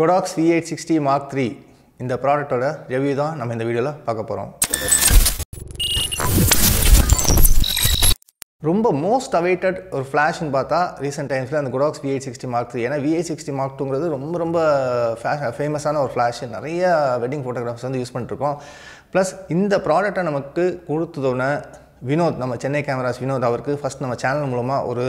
கொடாக்ஸ் V eight sixty mark three இந்த ப்ராடக்டோட review தான் நம்ம இந்த வீடியோவில் பார்க்க போகிறோம் ரொம்ப மோஸ்ட் அவைட்டட் ஒரு ஃப்ளாஷ்னு பார்த்தா ரீசெண்ட் டைம்ஸில் அந்த Godox V eight sixty mark three ஏன்னா விஐ சிக்ஸ்டி மார்க் டூங்கிறது ரொம்ப ரொம்ப ஃபேஷ் ஃபேமஸான ஒரு ஃப்ளாஷ் நிறைய வெட்டிங் ஃபோட்டோகிராஃபர்ஸ் வந்து யூஸ் பண்ணிட்டுருக்கோம் ப்ளஸ் இந்த ப்ராடக்டை நமக்கு கொடுத்ததோடனே வினோத் நம்ம சென்னை கேமராஸ் வினோத் அவருக்கு ஃபஸ்ட் நம்ம சேனல் மூலமாக ஒரு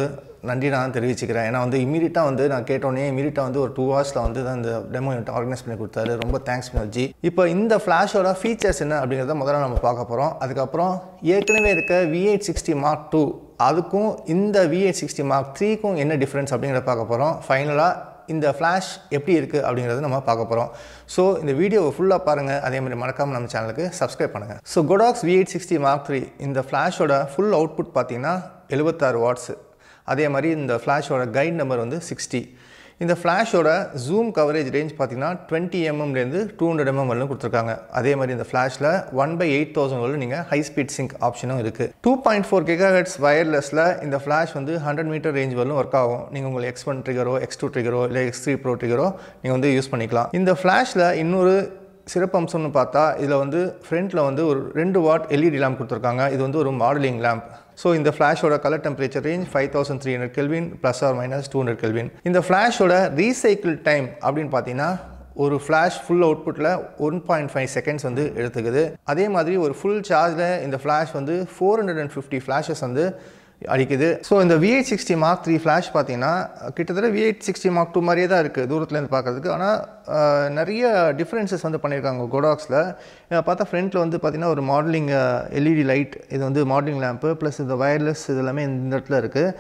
நன்றி நான் தெரிவிச்சுக்கிறேன் ஏன்னா வந்து இமீடியட்டாக வந்து நான் கேட்டோன்னே இமீடியட்டாக வந்து ஒரு டூ ஹவர்ஸில் வந்து இந்த டெமோ யூனிட் ஆர்கனைஸ் பண்ணி கொடுத்தாரு ரொம்ப தேங்க்ஸ் வினோத்ஜி இப்போ இந்த ஃப்ளாஷோட ஃபீச்சர்ஸ் என்ன அப்படிங்கிறத முதல்ல நம்ம பார்க்க போகிறோம் அதுக்கப்புறம் ஏற்கனவே இருக்க விஎயிட் சிக்ஸ்டி மார்க் டூ அதுக்கும் இந்த விஎயிட் சிக்ஸ்டி மார்க் த்ரீக்கும் என்ன டிஃப்ரென்ஸ் அப்படிங்கிறத பார்க்க போகிறோம் ஃபைனலாக இந்த ஃப்ளாஷ் எப்படி இருக்குது அப்படிங்கிறது நம்ம பார்க்க போகிறோம் ஸோ இந்த வீடியோவை ஃபுல்லாக பாருங்கள் அதே மாதிரி மறக்காமல் நம்ம சேனலுக்கு சப்ஸ்கிரைப் பண்ணுங்கள் so Godox V eight sixty mark three இந்த ஃப்ளாஷோட ஃபுல் அவுட்புட் பார்த்தீங்கன்னா எழுபத்தாறு வாட்ஸு அதே மாதிரி இந்த ஃப்ளாஷோட கைட் நம்பர் வந்து சிக்ஸ்டி இந்த ஃப்ளாஷோட ஜூம் கவரேஜ் ரேஞ்ச் பார்த்தீங்கன்னா டுவெண்ட்டி எம்எம்லேருந்து டூ ஹண்ட்ரட் எம்எம் வரலும் கொடுத்துருக்காங்க அதே மாதிரி இந்த ஃப்ளாஷில் ஒன் பை எயிட் தௌசண்ட் வரலும் நீங்கள் ஹை ஸ்பீட் சிங்க் ஆப்ஷனும் இருக்குது two point four giga hertz வயர்லெஸில் இந்த ஃப்ளாஷ் வந்து ஹண்ட்ரட் மீட்டர் ரேஞ்ச் வரலும் ஒர்க் ஆகும் நீங்கள் உங்களுக்கு எக்ஸ் ஒன் ட்ரிகரோ எக்ஸ் டூ ட்ரிகரோ இல்லை எக்ஸ் த்ரீ ப்ரோ ட்ரிகரோ நீங்கள் வந்து யூஸ் பண்ணிக்கலாம் இந்த ஃப்ளாஷில் இன்னொரு சிறப்பம்சம்னு பார்த்தா இதில் வந்து ஃப்ரண்ட்டில் வந்து ஒரு ரெண்டு வாட் எல்இடி லேம்ப் e கொடுத்துருக்காங்க இது வந்து ஒரு மாடலிங் லேம்ப் ஸோ இந்த ஃப்ளாஷோட colour temperature range five thousand three hundred kelvin plus or minus two hundred kelvin இந்த ஃப்ளாஷோட ரீசைக்கிள் டைம் அப்படின்னு பார்த்தீங்கன்னா ஒரு ஃப்ளாஷ் ஃபுல் அவுட்புட்டில் ஒன் பாயிண்ட் ஃபைவ் செகண்ட்ஸ் வந்து எடுத்துக்குது அதே மாதிரி ஒரு ஃபுல் சார்ஜில் இந்த ஃப்ளாஷ் வந்து four hundred and fifty flashes வந்து அடிக்குது ஸோ இந்த V eight sixty mark three flash பார்த்தீங்கன்னா கிட்டத்தட்ட விஎயிட் சிக்ஸ்டி மார்க் டூ மாதிரியே தான் இருக்குது தூரத்துலேருந்து பார்க்குறதுக்கு ஆனால் நிறைய டிஃப்ரென்சஸ் வந்து பண்ணியிருக்காங்க கோடாக்ஸில் பார்த்தா ஃப்ரண்ட்டில் வந்து பார்த்திங்கன்னா ஒரு மாடலிங் எல்இடி லைட் இது வந்து மாடலிங் லேம்ப்பு ப்ளஸ் இந்த வயர்லெஸ் இதெல்லாமே இந்த இடத்துல இருக்குது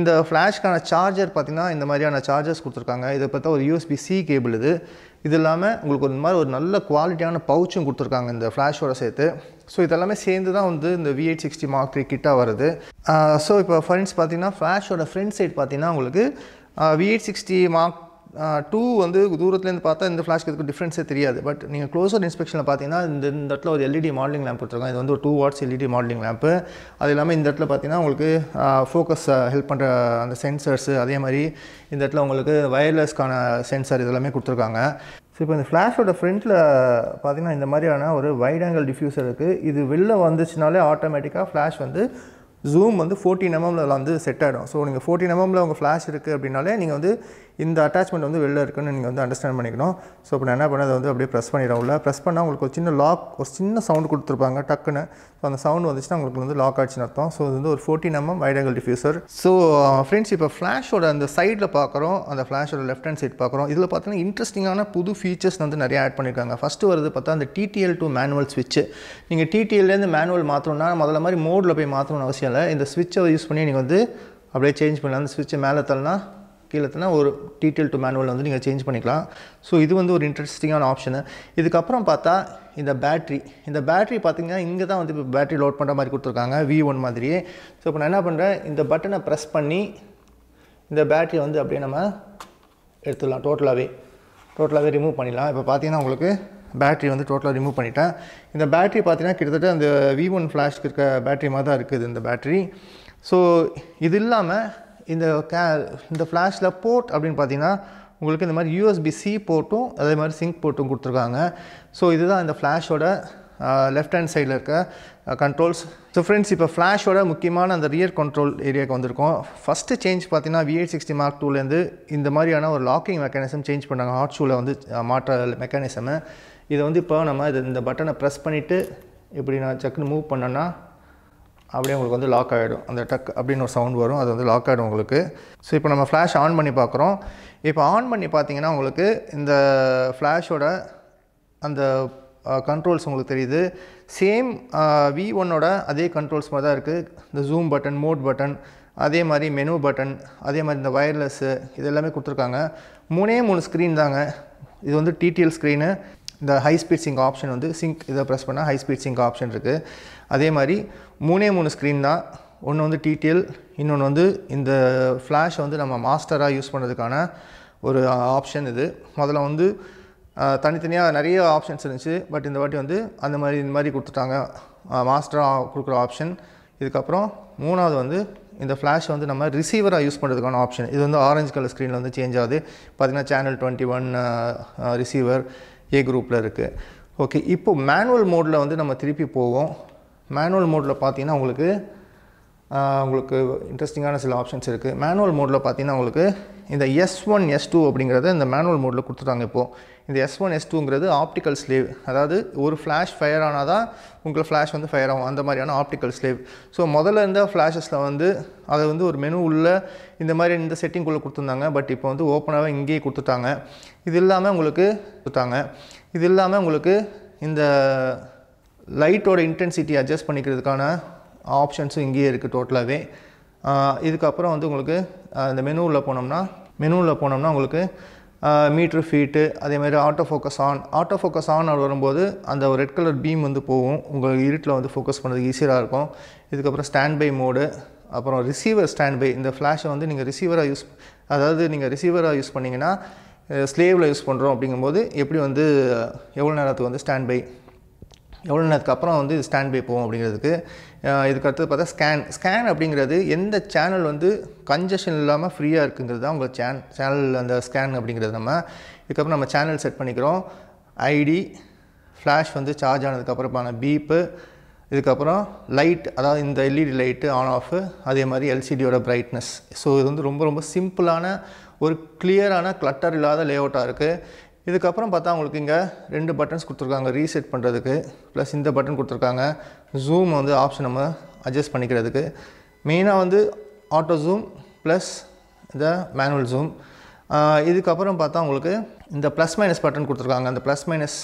இந்த ஃப்ளாஷ்க்கான சார்ஜர் பார்த்திங்கன்னா இந்த மாதிரியான சார்ஜர்ஸ் கொடுத்துருக்காங்க இதை பார்த்தா ஒரு யூஎஸ்பி சி கேபிள் இது இது இல்லாமல் உங்களுக்கு ஒரு மாதிரி ஒரு நல்ல குவாலிட்டியான பவுச்சும் கொடுத்துருக்காங்க இந்த ஃப்ளாஷோட சேர்த்து ஸோ இதெல்லாமே சேர்ந்து தான் வந்து இந்த V eight sixty mark three கிட்டாக வருது ஸோ இப்போ ஃப்ரெண்ட்ஸ் பார்த்தீங்கன்னா ஃப்ளாஷோட ஃப்ரண்ட் சைட் பார்த்தீங்கன்னா உங்களுக்கு V eight sixty mark two வந்து தூரத்துலேருந்து பார்த்தா இந்த ஃப்ளாஷ்க்கு எதுக்கு டிஃப்ரென்ஸே தெரியாது பட் நீங்கள் க்ளோஸர் இன்ஸ்பெக்ஷனில் பார்த்தீங்கன்னா இந்த இந்த இடத்துல ஒரு எல்இடி மாடலிங் லேம்ப் கொடுத்துருக்காங்க இது வந்து ஒரு two watts LED modelling lamp அது இல்லாமல் இந்த இடத்துல பார்த்தீங்கன்னா உங்களுக்கு ஃபோக்கஸ் ஹெல்ப் பண்ணுற அந்த சென்சர்ஸு அதே மாதிரி இந்த இடத்துல உங்களுக்கு வயர்லெஸ்க்கான சென்சர் இதெல்லாமே கொடுத்துருக்காங்க ஸோ இப்போ இந்த ஃப்ளாஷோட ஃப்ரண்ட்டில் பார்த்திங்கன்னா இந்த மாதிரியான ஒரு வைட் ஆங்கிள் டிஃப்யூசர் இருக்குது இது வெளில வந்துச்சுனாலே ஆட்டோமேட்டிக்காக ஃப்ளாஷ் வந்து ஜூம் வந்து ஃபோர்டீன் எம்எம்ல வந்து செட் ஆகிடும் ஸோ நீங்கள் ஃபோர்டீன் எம்எம்மில் உங்கள் ஃப்ளாஷ் இருக்குது அப்படின்னாலே நீங்கள் வந்து இந்த அட்டாச்மெண்ட் வந்து வெளில இருக்குன்னு நீங்கள் வந்து அண்டர்ஸ்டாண்ட் பண்ணிக்கணும் ஸோ இப்போ நான் என்ன பண்ண அதை வந்து அப்படியே ப்ரெஸ் பண்ணிடுறேன் உள்ள ப்ரெஸ் பண்ணால் உங்களுக்கு ஒரு சின்ன லாக் ஒரு சின்ன சவுண்ட் கொடுத்துருப்பாங்க டக்குன்னு ஸோ அந்த சவுண்ட் வந்துச்சுன்னா உங்களுக்கு வந்து லாக் ஆச்சுன்னு அர்த்தம் ஸோ இது வந்து ஒரு fourteen mm wide angle diffuser so friends இப்போ ஃப்ளாஷோட அந்த சைடில் பார்க்குறோம் அந்த ஃப்ளாஷோட லெஃப்ட் ஹேண்ட் சைட் பார்க்குறோம் இதில் பார்த்தீங்கன்னா இன்ட்ரெஸ்டிங்கான புது ஃபீச்சர்ஸ் வந்து நிறைய ஆட் பண்ணியிருக்காங்க ஃபஸ்ட்டு வருது பார்த்தா அந்த டிடிஎல் டு மேனுவல் ஸ்விட்ச் நீங்கள் டிடிஎல்லேருந்து மேனுவல் மாற்றணும்னா முதல்ல மாதிரி மோடில் போய் மாற்றணும்னு அவசியம் இல்லை இந்த ஸ்விட்சை யூஸ் பண்ணி நீங்கள் வந்து அப்படியே சேஞ்ச் பண்ணலாம் அந்த ஸ்விட்ச்சை மேலே தள்ளனா கீழே ஒரு டீட்டெயில் டு மேனுவல் வந்து நீங்கள் சேஞ்ச் பண்ணிக்கலாம் ஸோ இது வந்து ஒரு இன்ட்ரெஸ்டிங்கான ஆப்ஷனு இதுக்கப்புறம் பார்த்தா இந்த பேட்ரி இந்த பேட்ரி பார்த்திங்கன்னா இங்கே தான் வந்து இப்போ பேட்ரி லோட் பண்ணுற மாதிரி கொடுத்துருக்காங்க வி ஒன் மாதிரியே ஸோ இப்போ நான் என்ன பண்ணுறேன் இந்த பட்டனை ப்ரெஸ் பண்ணி இந்த பேட்ரி வந்து அப்படியே நம்ம எடுத்துடலாம் டோட்டலாகவே டோட்டலாகவே ரிமூவ் பண்ணிடலாம் இப்போ பார்த்தீங்கன்னா உங்களுக்கு பேட்ரி வந்து டோட்டலாக ரிமூவ் பண்ணிட்டேன் இந்த பேட்ரி பார்த்தீங்கன்னா கிட்டத்தட்ட அந்த வி ஒன் ஃப்ளாஷ்க்கு இருக்க பேட்ரி மாதிரி தான் இருக்குது இந்த பேட்ரி ஸோ இது இல்லாமல் இந்த கே இந்த ஃப்ளாஷில் போர்ட் அப்படின்னு பார்த்தீங்கன்னா உங்களுக்கு இந்த மாதிரி யூஎஸ்பி சி போர்ட்டும் அதே மாதிரி சிங்க் போர்ட்டும் கொடுத்துருக்காங்க ஸோ இதுதான் இந்த ஃப்ளாஷோட லெஃப்ட் ஹேண்ட் சைடில் இருக்க கண்ட்ரோல்ஸ் ஸோ ஃப்ரெண்ட்ஸ் இப்போ ஃப்ளாஷோட முக்கியமான அந்த ரியர் கண்ட்ரோல் ஏரியாவுக்கு வந்திருக்கோம் ஃபஸ்ட்டு சேஞ்ச் பார்த்தீங்கன்னா விஎட் சிக்ஸ்டி மார்க் டூலேருந்து இந்த மாதிரியான ஒரு லாக்கிங் மெக்கானிசம் சேஞ்ச் பண்ணாங்க ஹாட் ஷூவில் வந்து மாற்ற மெக்கானிசம் இதை வந்து இப்போ நம்ம இது இந்த பட்டனை ப்ரெஸ் பண்ணிவிட்டு இப்படி நான் சக்குன்னு மூவ் பண்ணோன்னா அப்படியே உங்களுக்கு வந்து லாக் ஆகிடும் அந்த டக் அப்படின்னு ஒரு சவுண்ட் வரும் அது வந்து லாக் ஆகிடும் உங்களுக்கு ஸோ இப்போ நம்ம ஃப்ளாஷ் ஆன் பண்ணி பார்க்குறோம் இப்போ ஆன் பண்ணி பார்த்தீங்கன்னா உங்களுக்கு இந்த ஃப்ளாஷோட அந்த கண்ட்ரோல்ஸ் உங்களுக்கு தெரியுது சேம் வி ஒன்னோட அதே கண்ட்ரோல்ஸ் மாதிரி தான் இருக்குது இந்த ஜூம் பட்டன் மோட் பட்டன் அதே மாதிரி மெனு பட்டன் அதே மாதிரி இந்த வயர்லெஸ்ஸு இது எல்லாமே கொடுத்துருக்காங்க மூணே மூணு ஸ்க்ரீன் தாங்க இது வந்து டிடிஎல் ஸ்க்ரீனு இந்த ஹை ஸ்பீட் சிங்க் ஆப்ஷன் வந்து சிங்க் இதை ப்ரெஸ் பண்ணால் ஹை ஸ்பீட் சிங்க் ஆப்ஷன் இருக்குது அதே மாதிரி மூணே மூணு ஸ்க்ரீன் தான் ஒன்று வந்து டிடிஎல் இன்னொன்று வந்து இந்த ஃப்ளாஷ் வந்து நம்ம மாஸ்டராக யூஸ் பண்ணுறதுக்கான ஒரு ஆப்ஷன் இது முதல்ல வந்து தனித்தனியாக நிறைய ஆப்ஷன்ஸ் இருந்துச்சு பட் இந்த வாட்டி வந்து அந்த மாதிரி இந்த மாதிரி கொடுத்துட்டாங்க மாஸ்டராக கொடுக்குற ஆப்ஷன் இதுக்கப்புறம் மூணாவது வந்து இந்த ஃப்ளாஷ் வந்து நம்ம ரிசீவராக யூஸ் பண்ணுறதுக்கான ஆப்ஷன் இது வந்து ஆரஞ்சு கலர் ஸ்க்ரீனில் வந்து சேஞ்ச் ஆகுது பார்த்திங்கன்னா channel twenty one receiver A குரூப்பில் இருக்குது ஓகே இப்போது மேனுவல் மோடில் வந்து நம்ம திருப்பி போவோம் மேனுவல் மோடில் பார்த்தீங்கன்னா உங்களுக்கு உங்களுக்கு இன்ட்ரெஸ்டிங்கான சில ஆப்ஷன்ஸ் இருக்குது மேனுவல் மோடில் பார்த்தீங்கன்னா உங்களுக்கு இந்த எஸ் ஒன் எஸ் டூ அப்படிங்கிறத இந்த மேனுவல் மோடில் கொடுத்துட்டாங்க இப்போது இந்த எஸ் ஒன் எஸ் டூங்கிறது ஆப்டிக்கல் ஸ்லேவ் அதாவது ஒரு ஃப்ளாஷ் ஃபயர் ஆனால் தான் உங்களை ஃப்ளாஷ் வந்து ஃபயர் ஆகும் அந்த மாதிரியான ஆப்டிக்கல் ஸ்லேவ் ஸோ முதல்ல இருந்த ஃப்ளாஷஸில் வந்து அதை வந்து ஒரு மெனு உள்ள இந்த மாதிரி இந்த செட்டிங்குள்ளே கொடுத்துருந்தாங்க பட் இப்போ வந்து ஓப்பனாகவே இங்கேயே கொடுத்துட்டாங்க இது இல்லாமல் உங்களுக்கு கொடுத்தாங்க இது இல்லாமல் உங்களுக்கு இந்த லைட்டோட இன்டென்சிட்டி அட்ஜஸ்ட் பண்ணிக்கிறதுக்கான ஆப்ஷன்ஸும் இங்கேயே இருக்குது டோட்டலாகவே இதுக்கப்புறம் வந்து உங்களுக்கு இந்த மெனுவில் போனோம்னா மெனுவில் போனோம்னா உங்களுக்கு மீட்ரு ஃபீட்டு அதேமாதிரி auto focus on auto focus on வரும்போது அந்த ஒரு ரெட் கலர் பீம் வந்து போகும் உங்களுக்கு இருட்டில் வந்து ஃபோக்கஸ் பண்ணுறதுக்கு ஈஸியாக இருக்கும் இதுக்கப்புறம் ஸ்டாண்ட் பை மோடு அப்புறம் ரிசீவர் ஸ்டாண்ட் பை இந்த ஃப்ளாஷை வந்து நீங்கள் ரிசீவராக யூஸ் அதாவது நீங்கள் ரிசீவராக யூஸ் பண்ணிங்கன்னா ஸ்லேவில் யூஸ் பண்ணுறோம் அப்படிங்கும்போது எப்படி வந்து எவ்வளோ நேரத்துக்கு வந்து ஸ்டாண்ட் பை எவ்வளோ நேரத்துக்கப்புறம் வந்து ஸ்டாண்ட் பை போகும் அப்படிங்கிறதுக்கு இதுக்கடுத்தது பார்த்தா ஸ்கேன் ஸ்கேன் அப்படிங்கிறது எந்த சேனல் வந்து கன்ஜஷன் இல்லாமல் ஃப்ரீயாக இருக்குங்கிறது தான் உங்கள் சேன் சேனல் அந்த ஸ்கேன் அப்படிங்கிறது நம்ம இதுக்கப்புறம் நம்ம சேனல் செட் பண்ணிக்கிறோம் ஐடி ஃப்ளாஷ் வந்து சார்ஜ் ஆனதுக்கப்புறமான பீப்பு இதுக்கப்புறம் லைட் அதாவது இந்த எல்இடி லைட்டு ஆன் ஆஃபு அதே மாதிரி எல்சிடியோட பிரைட்னஸ் ஸோ இது வந்து ரொம்ப ரொம்ப சிம்பிளான ஒரு கிளியரான கிளட்டர் இல்லாத லே அவுட்டாக இருக்குது இதுக்கப்புறம் பார்த்தா உங்களுக்கு இங்கே ரெண்டு பட்டன்ஸ் கொடுத்துருக்காங்க ரீசெட் பண்ணுறதுக்கு ப்ளஸ் இந்த பட்டன் கொடுத்துருக்காங்க ஜூம் வந்து ஆப்ஷன் நம்ம அட்ஜஸ்ட் பண்ணிக்கிறதுக்கு மெயினாக வந்து ஆட்டோ ஜூம் ப்ளஸ் இந்த மேனுவல் ஜூம் இதுக்கப்புறம் பார்த்தா உங்களுக்கு இந்த ப்ளஸ் மைனஸ் பட்டன் கொடுத்துருக்காங்க அந்த ப்ளஸ் மைனஸ்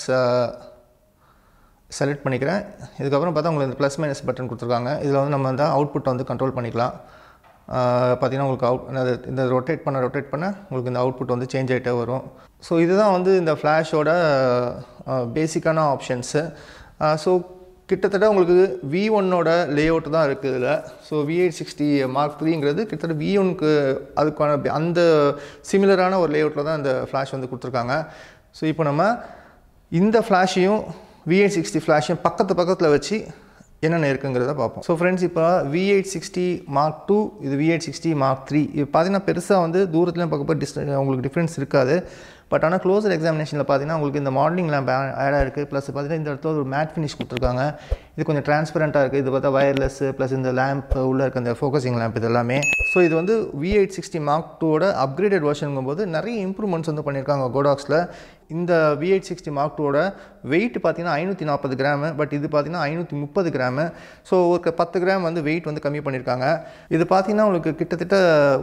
செலக்ட் பண்ணிக்கிறேன் இதுக்கப்புறம் பார்த்தா உங்களுக்கு இந்த ப்ளஸ் மைனஸ் பட்டன் கொடுத்துருக்காங்க இதில் வந்து நம்ம வந்து அவுட்புட்டை வந்து கண்ட்ரோல் பண்ணிக்கலாம் பார்த்திங்கன்னா உங்களுக்கு அவுட் இந்த ரொட்டேட் பண்ண ரொட்டேட் பண்ண உங்களுக்கு இந்த அவுட்புட் வந்து சேஞ்ச் ஆகிட்டே வரும் ஸோ இதுதான் வந்து இந்த ஃப்ளாஷோட பேசிக்கான ஆப்ஷன்ஸு ஸோ கிட்டத்தட்ட உங்களுக்கு வி ஒன்னோட லே அவுட் தான் இருக்குது இதில் so V eight sixty mark த்ரீங்கிறது கிட்டத்தட்ட வி ஒனுக்கு அதுக்கான அந்த சிமிலரான ஒரு லே அவுட்டில் தான் இந்த ஃப்ளாஷ் வந்து கொடுத்துருக்காங்க ஸோ இப்போ நம்ம இந்த ஃப்ளாஷையும் வி எயிட் சிக்ஸ்டி ஃப்ளாஷையும் பக்கத்து பக்கத்தில் வச்சு என்னென்ன இருக்குங்கிறத பார்ப்போம் ஸோ ஃப்ரெண்ட்ஸ் இப்போ V eight sixty mark two இது V eight sixty mark three இது பார்த்தீங்கன்னா பெருசாக வந்து தூரத்துலேயும் பார்க்கப்போ டிஸ் உங்களுக்கு டிஃப்ரென்ஸ் இருக்காது பட் ஆனால் க்ளோசர் எக்ஸாமினேஷனில் பார்த்தீங்கன்னா உங்களுக்கு இந்த மாடலிங் லேம்ப் ஆடாக இருக்குது ப்ளஸ் பார்த்தீங்கன்னா இந்த இடத்துல ஒரு மேட் ஃபினிஷ் கொடுத்துருக்காங்க இது கொஞ்சம் டிரான்ஸ்பரண்ட்டாக இருக்குது இது பார்த்தா வயர்லெஸ் ப்ளஸ் இந்த லேம்ப் உள்ளே இருக்க இந்த ஃபோக்கஸிங் லேம்ப் இது எல்லாமே ஸோ இது வந்து வி எயிட் சிக்ஸ்டி மார்க் டூவோட அப்கிரேடட் வெர்ஷனுங்கும் போது நிறைய இம்ப்ரூவ்மெண்ட்ஸ் வந்து பண்ணியிருக்காங்க கோடாக்ஸில் இந்த வி எயிட் சிக்ஸ்டி மார்க் டூவோட வெயிட் பார்த்தீங்கன்னா ஐநூற்றி நாற்பது கிராமு பட் இது பார்த்தீங்கன்னா ஐநூற்றி முப்பது கிராமு ஸோ ஒரு பத்து கிராம் வந்து வெயிட் வந்து கம்மி பண்ணியிருக்காங்க இது பார்த்தீங்கன்னா உங்களுக்கு கிட்டத்தட்ட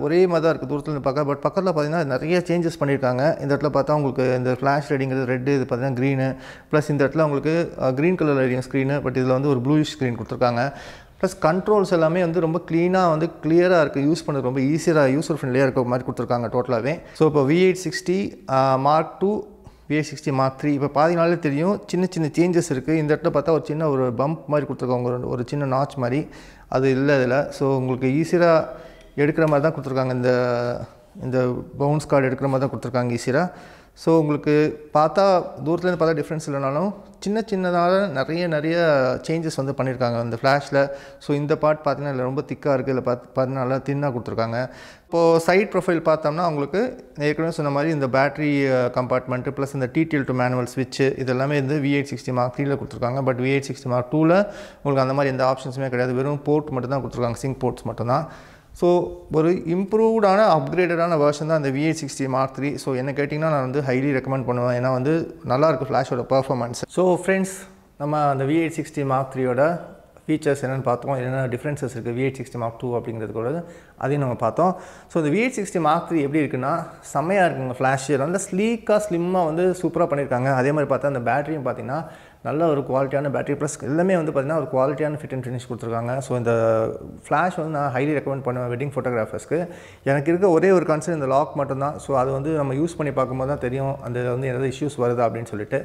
ஒரே மாதிரி தான் இருக்குது தூரத்தில் பார்க்க பட் பக்கத்தில் பார்த்தீங்கன்னா நிறைய சேஞ்சஸ் பண்ணியிருக்காங்க இந்த இடத்துல பார்த்தா உங்களுக்கு இந்த ஃப்ளாஷ் ரைடிங்கிறது ரெட்டு இது பார்த்தீங்கன்னா க்ரீனு ப்ளஸ் இந்த இடத்துல உங்களுக்கு க்ரீன் கலர் ரைடிங் ஸ்க்ரீனு பட் இதில் வந்து ஒரு ப்ளூஷ் ஸ்க்ரீன் கொடுத்துருக்காங்க ப்ளஸ் கண்ட்ரோல்ஸ் எல்லாமே வந்து ரொம்ப க்ளீனாக வந்து கிளியராக இருக்குது யூஸ் பண்ணுறது ரொம்ப ஈஸியாக யூஸ் ஃப்ரெண்ட்லியாக இருக்க மாதிரி கொடுத்துருக்காங்க டோட்டலாகவே ஸோ இப்போ V eight sixty mark two V eight sixty mark three இப்போ பாதினாலே தெரியும் சின்ன சின்ன சேஞ்சஸ் இருக்குது இந்த இடத்துல பார்த்தா ஒரு சின்ன ஒரு பம்ப் மாதிரி கொடுத்துருக்காங்க ஒரு ஒரு சின்ன நாச் மாதிரி அது இல்லை இதில் ஸோ உங்களுக்கு ஈஸியாக எடுக்கிற மாதிரி தான் கொடுத்துருக்காங்க இந்த இந்த பவுன்ஸ் கார்டு எடுக்கிற மாதிரி தான் கொடுத்துருக்காங்க ஈஸியாக ஸோ உங்களுக்கு பார்த்தா தூரத்துலேருந்து பார்த்தா டிஃப்ரென்ஸ் இல்லைனாலும் சின்ன சின்னதால் நிறைய நிறைய சேஞ்சஸ் வந்து பண்ணியிருக்காங்க அந்த ஃப்ளாஷில் ஸோ இந்த பார்ட் பார்த்தீங்கன்னா இல்லை ரொம்ப திக்காக இருக்குது இல்லை பார்த்து பார்த்தீங்கன்னா நல்லா தின்னாக கொடுத்துருக்காங்க இப்போது சைட் ப்ரொஃபைல் பார்த்தோம்னா உங்களுக்கு ஏற்கனவே சொன்ன மாதிரி இந்த பேட்ரி கம்பார்ட்மெண்ட்டு ப்ளஸ் இந்த டிடிஎல் டூ மேனுவல் ஸ்விட்ச்சு இது எல்லாமே வந்து வி எயிட் சிக்ஸ்டி மார்க் த்ரீயில் கொடுத்துருக்காங்க but V eight sixty mark டூவில் உங்களுக்கு அந்த மாதிரி எந்த ஆப்ஷன்ஸுமே கிடையாது வெறும் போர்ட் மட்டும் தான் கொடுத்துருக்காங்க சிங்க் போர்ட்ஸ் மட்டும்தான் ஸோ ஒரு இம்ப்ரூவ்டான அப்கிரேடடான வேர்ஷன் தான் அந்த V eight sixty mark three so என்ன கேட்டிங்கன்னா நான் வந்து ஹைலி ரெக்கமெண்ட் பண்ணுவேன் ஏன்னா வந்து நல்லாயிருக்கு ஃப்ளாஷோட பர்ஃபார்மன்ஸ் ஸோ ஃப்ரெண்ட்ஸ் நம்ம அந்த விஏ சிக்ஸ்டி மார்க் த்ரீயோட ஃபீச்சர்ஸ் என்னென்னு பார்த்தோம் என்னென்ன டிஃப்ரென்சஸ் இருக்குது விஎட் சிக்ஸ்டி மார்க் டூ அப்படிங்கிறது கூட அதையும் நம்ம பார்த்தோம் ஸோ இந்த விஎட் சிக்ஸ்டி மார்க் த்ரீ எப்படி இருக்குன்னா செம்மையாக இருக்குங்க ஃப்ளாஷ் நல்லா ஸ்லீக்காக ஸ்லிம்மாக வந்து சூப்பராக பண்ணியிருக்காங்க அதே மாதிரி பார்த்தா அந்த பேட்டரியும் பார்த்தீங்கன்னா நல்ல ஒரு குவாலிட்டியான பேட்டரி ப்ளஸ் எல்லாமே வந்து பார்த்திங்கன்னா ஒரு குவாலிட்டியான ஃபிட் அண்ட் ஃபினிஷ் கொடுத்துருக்காங்க ஸோ இந்த ஃப்ளாஷ் வந்து நான் ஹைலி ரெக்கமெண்ட் பண்ணுவேன் வெட்டிங் ஃபோட்டோகிராஃபர்ஸ்க்கு எனக்கு இருக்க ஒரே ஒரு கன்சர்ன் இந்த லாக் மட்டும்தான் ஸோ அது வந்து நம்ம யூஸ் பண்ணி பார்க்கும்போது தான் தெரியும் அந்த வந்து என்னது இஷ்யூஸ் வருதா அப்படின்னு சொல்லிட்டு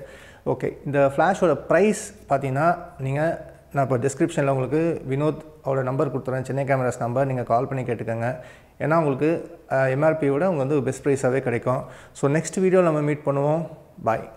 ஓகே இந்த ஃப்ளாஷோட ப்ரைஸ் பார்த்தீங்கன்னா நீங்கள் நான் இப்போ டிஸ்கிரிப்ஷனில் உங்களுக்கு வினோத் அவரோட நம்பர் கொடுத்துறேன் சென்னை கேமராஸ் நம்பர் நீங்கள் கால் பண்ணி கேட்டுக்கோங்க ஏன்னா உங்களுக்கு எம்ஆர்பியோட உங்களுக்கு வந்து பெஸ்ட் ப்ரைஸாகவே கிடைக்கும் ஸோ நெக்ஸ்ட் வீடியோ நம்ம மீட் பண்ணுவோம் பாய்